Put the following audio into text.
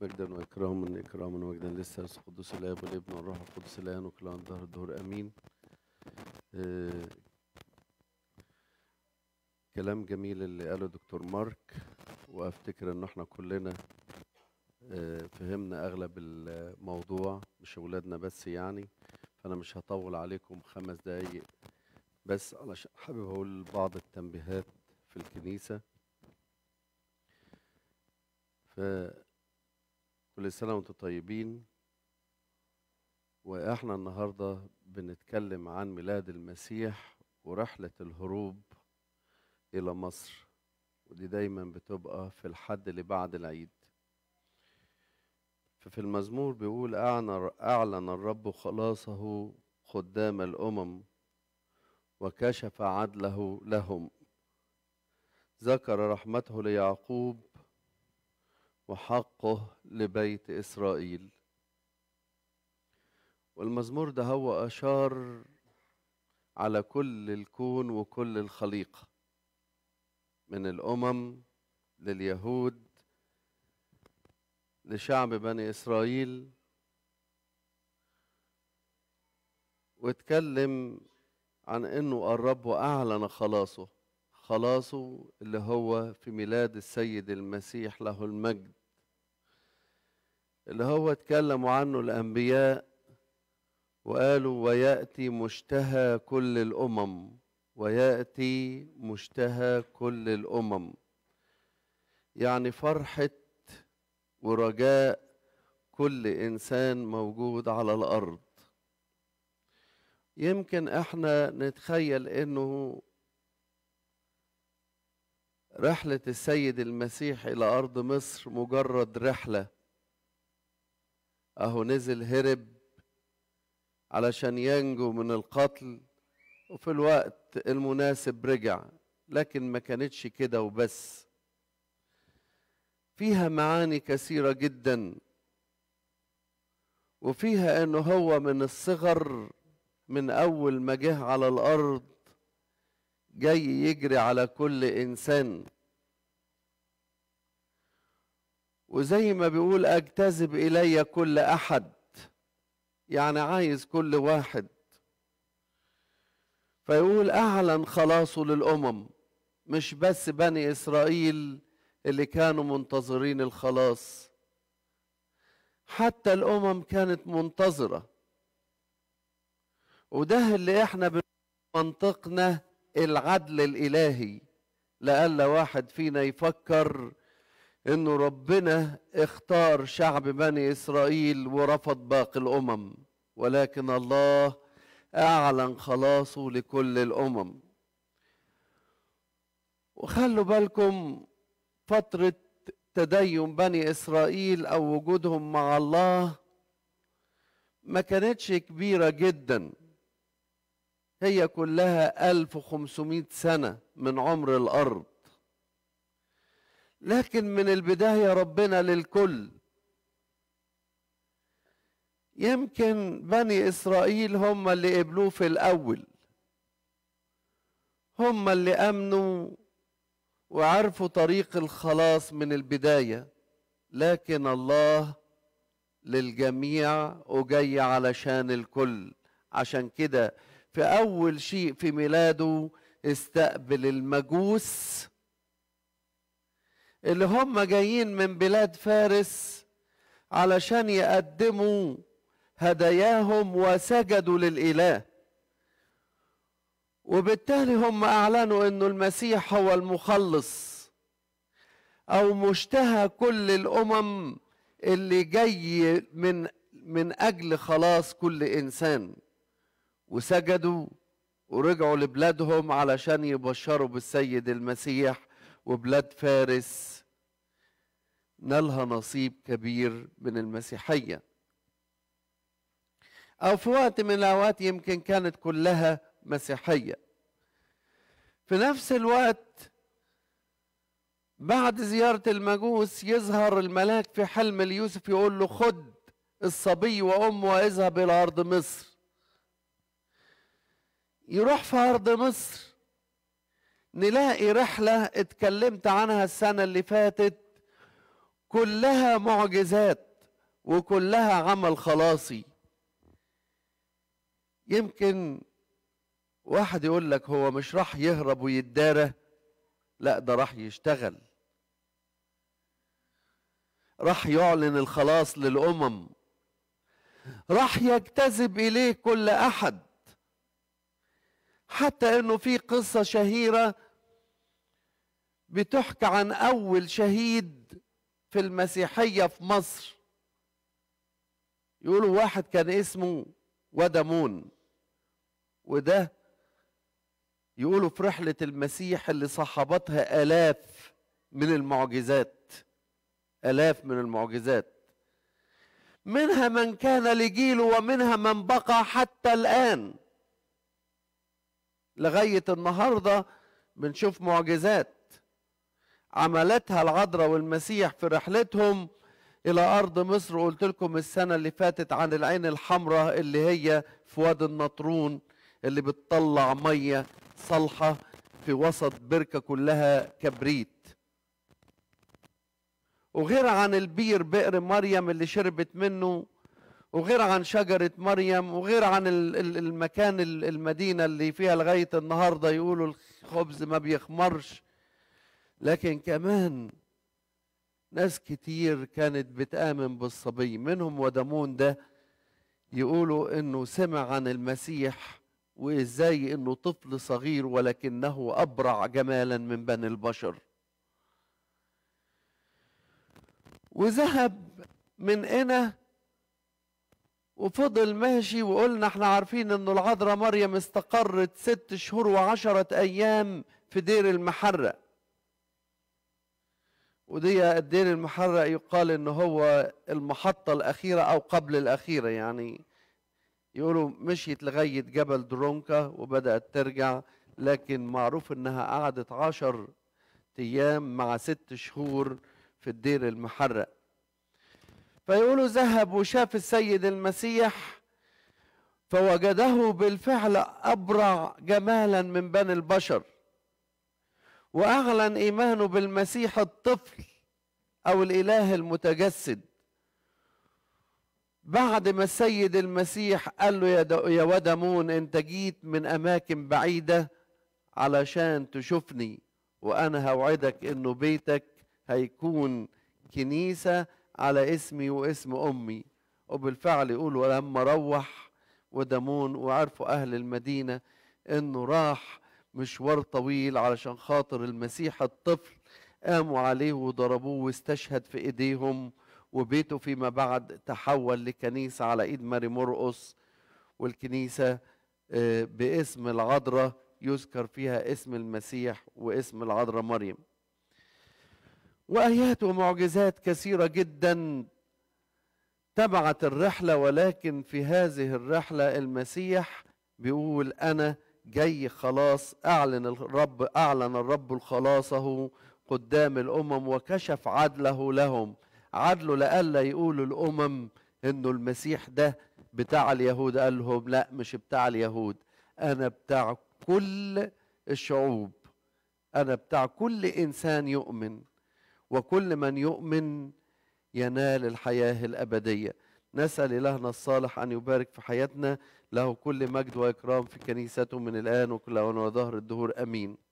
مجدا واكراما اكراما ومجدا لسه قدوس الاب والابن والروح القدس الان وكل عن ظهر امين آه كلام جميل اللي قاله دكتور مارك وافتكر ان احنا كلنا آه فهمنا اغلب الموضوع مش اولادنا بس يعني فانا مش هطول عليكم خمس دقايق بس علشان حابب اقول بعض التنبيهات في الكنيسه ف كل سنة وانتم طيبين واحنا النهاردة بنتكلم عن ميلاد المسيح ورحلة الهروب إلى مصر ودي دايما بتبقى في الحد اللي بعد العيد ففي المزمور بيقول أعلن الرب خلاصه قدام الأمم وكشف عدله لهم ذكر رحمته ليعقوب وحقه لبيت إسرائيل والمزمور ده هو أشار على كل الكون وكل الخليقة من الأمم لليهود لشعب بني إسرائيل واتكلم عن انه الرب واعلن خلاصه خلاصه اللي هو في ميلاد السيد المسيح له المجد اللي هو اتكلموا عنه الأنبياء وقالوا ويأتي مشتهى كل الأمم ويأتي مشتهى كل الأمم يعني فرحة ورجاء كل إنسان موجود على الأرض يمكن احنا نتخيل انه رحلة السيد المسيح إلى أرض مصر مجرد رحلة اهو نزل هرب علشان ينجو من القتل وفي الوقت المناسب رجع لكن ما كانتش كده وبس فيها معاني كثيرة جدا وفيها انه هو من الصغر من اول ما جه على الارض جاي يجري على كل انسان وزي ما بيقول اجتذب الي كل احد يعني عايز كل واحد فيقول اعلن خلاصه للامم مش بس بني اسرائيل اللي كانوا منتظرين الخلاص حتى الامم كانت منتظره وده اللي احنا بمنطقنا العدل الالهي لئلا واحد فينا يفكر انه ربنا اختار شعب بني اسرائيل ورفض باقي الامم ولكن الله اعلن خلاصه لكل الامم وخلوا بالكم فتره تدين بني اسرائيل او وجودهم مع الله ما كانتش كبيره جدا هي كلها 1500 سنه من عمر الارض لكن من البداية ربنا للكل يمكن بني إسرائيل هم اللي قبلوه في الأول هم اللي أمنوا وعرفوا طريق الخلاص من البداية لكن الله للجميع وجاي علشان الكل عشان كده في أول شيء في ميلاده استقبل المجوس اللي هم جايين من بلاد فارس علشان يقدموا هداياهم وسجدوا للإله وبالتالي هم أعلنوا أنه المسيح هو المخلص أو مشتهى كل الأمم اللي جاي من من أجل خلاص كل إنسان وسجدوا ورجعوا لبلادهم علشان يبشروا بالسيد المسيح وبلاد فارس نالها نصيب كبير من المسيحيه او في وقت من الاوقات يمكن كانت كلها مسيحيه في نفس الوقت بعد زياره المجوس يظهر الملاك في حلم ليوسف يقول له خد الصبي وامه واذهب الى ارض مصر يروح في ارض مصر نلاقي رحلة اتكلمت عنها السنة اللي فاتت كلها معجزات وكلها عمل خلاصي يمكن واحد يقول لك هو مش راح يهرب ويتدارى لا ده راح يشتغل راح يعلن الخلاص للامم راح يجتذب اليه كل احد حتى انه في قصه شهيره بتحكى عن اول شهيد في المسيحيه في مصر يقولوا واحد كان اسمه ودمون وده يقولوا في رحله المسيح اللي صحبتها الاف من المعجزات الاف من المعجزات منها من كان لجيله ومنها من بقى حتى الان لغاية النهاردة بنشوف معجزات عملتها العذراء والمسيح في رحلتهم إلى أرض مصر قلت لكم السنة اللي فاتت عن العين الحمراء اللي هي في وادي النطرون اللي بتطلع مية صالحة في وسط بركة كلها كبريت وغير عن البير بئر مريم اللي شربت منه وغير عن شجرة مريم وغير عن المكان المدينة اللي فيها لغاية النهاردة يقولوا الخبز ما بيخمرش لكن كمان ناس كتير كانت بتآمن بالصبي منهم ودمون ده يقولوا انه سمع عن المسيح وازاي انه طفل صغير ولكنه ابرع جمالا من بني البشر وذهب من هنا وفضل ماشي وقلنا احنا عارفين ان العذراء مريم استقرت ست شهور وعشرة ايام في دير المحرق ودي الدير المحرق يقال ان هو المحطة الاخيرة او قبل الاخيرة يعني يقولوا مشيت لغاية جبل درونكا وبدأت ترجع لكن معروف انها قعدت عشر ايام مع ست شهور في الدير المحرق فيقولوا ذهب وشاف السيد المسيح فوجده بالفعل أبرع جمالا من بني البشر وأعلن إيمانه بالمسيح الطفل أو الإله المتجسد بعد ما السيد المسيح قال له يا, يا ودمون أنت جيت من أماكن بعيدة علشان تشوفني وأنا هوعدك إنه بيتك هيكون كنيسة على اسمي واسم أمي وبالفعل يقول ولما روح ودمون وعرفوا أهل المدينة إنه راح مشوار طويل علشان خاطر المسيح الطفل قاموا عليه وضربوه واستشهد في إيديهم وبيته فيما بعد تحول لكنيسة على إيد ماري مرقص والكنيسة آه، باسم العذراء يذكر فيها اسم المسيح واسم العذراء مريم وايات ومعجزات كثيره جدا تبعت الرحله ولكن في هذه الرحله المسيح بيقول انا جاي خلاص اعلن الرب اعلن الرب خلاصه قدام الامم وكشف عدله لهم عدله لئلا يقولوا الامم انه المسيح ده بتاع اليهود قال لهم لا مش بتاع اليهود انا بتاع كل الشعوب انا بتاع كل انسان يؤمن وكل من يؤمن ينال الحياة الأبدية نسأل إلهنا الصالح أن يبارك في حياتنا له كل مجد وإكرام في كنيسته من الآن وكل أوان وظهر الدهور أمين